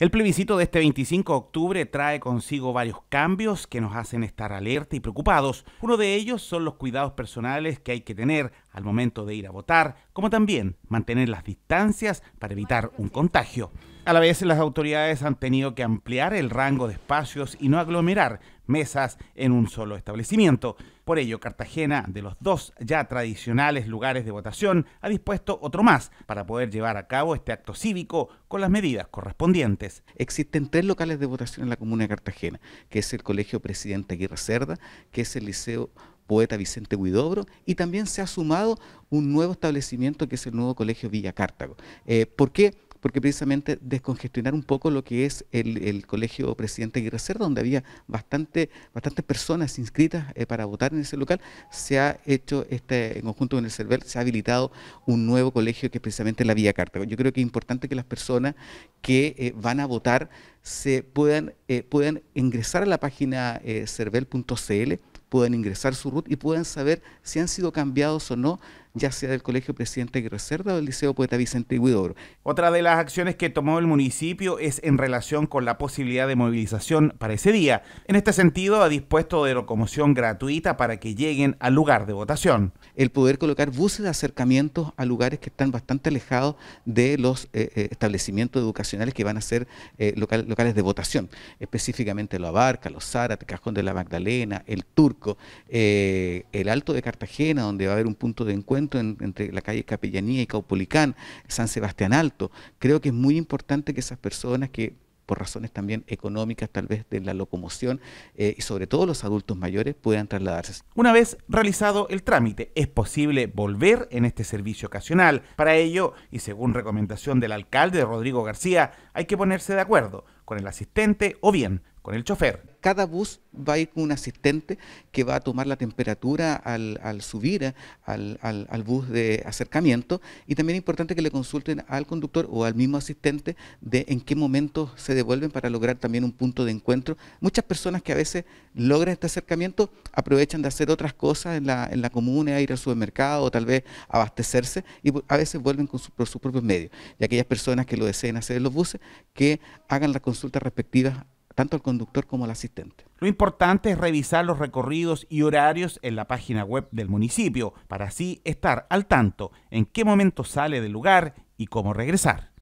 El plebiscito de este 25 de octubre trae consigo varios cambios que nos hacen estar alerta y preocupados. Uno de ellos son los cuidados personales que hay que tener al momento de ir a votar, como también mantener las distancias para evitar un contagio. A la vez, las autoridades han tenido que ampliar el rango de espacios y no aglomerar mesas en un solo establecimiento. Por ello, Cartagena, de los dos ya tradicionales lugares de votación, ha dispuesto otro más para poder llevar a cabo este acto cívico con las medidas correspondientes. Existen tres locales de votación en la comuna de Cartagena, que es el Colegio Presidente Aguirre Cerda, que es el Liceo poeta Vicente Huidobro, y también se ha sumado un nuevo establecimiento que es el nuevo Colegio Villa Cártago. Eh, ¿Por qué? Porque precisamente descongestionar un poco lo que es el, Colegio Presidente Aguirre donde había bastante, bastantes personas inscritas eh, para votar en ese local, se ha hecho, este, en conjunto con el CERVEL, se ha habilitado un nuevo colegio que es precisamente la Villa Cártago. Yo creo que es importante que las personas que eh, van a votar se puedan, puedan ingresar a la página cervel.cl pueden ingresar su root y pueden saber si han sido cambiados o no ya sea del Colegio Presidente Guerrero o del Liceo Poeta Vicente Huidobro. Otra de las acciones que tomó el municipio es en relación con la posibilidad de movilización para ese día. En este sentido, ha dispuesto de locomoción gratuita para que lleguen al lugar de votación. El poder colocar buses de acercamiento a lugares que están bastante alejados de los eh, eh, establecimientos educacionales que van a ser eh, locales de votación, específicamente Lo Abarca, Los Zárate, Cajón de la Magdalena, El Turco, el Alto de Cartagena, donde va a haber un punto de encuentro entre la calle Capellanía y Caupolicán, San Sebastián Alto. Creo que es muy importante que esas personas que por razones también económicas, tal vez de la locomoción, eh, y sobre todo los adultos mayores puedan trasladarse. Una vez realizado el trámite, es posible volver en este servicio ocasional. Para ello, y según recomendación del alcalde Rodrigo García, hay que ponerse de acuerdo con el asistente o bien con el chofer cada bus va a ir con un asistente que va a tomar la temperatura al, subir eh, al, bus de acercamiento y también es importante que le consulten al conductor o al mismo asistente de en qué momento se devuelven para lograr también un punto de encuentro. Muchas personas que a veces logran este acercamiento aprovechan de hacer otras cosas en la, en la comuna, ir al supermercado o tal vez abastecerse y a veces vuelven con su, por sus propios medios. Y aquellas personas que lo deseen hacer en los buses, que hagan las consultas respectivas tanto el conductor como el asistente. Lo importante es revisar los recorridos y horarios en la página web del municipio para así estar al tanto en qué momento sale del lugar y cómo regresar.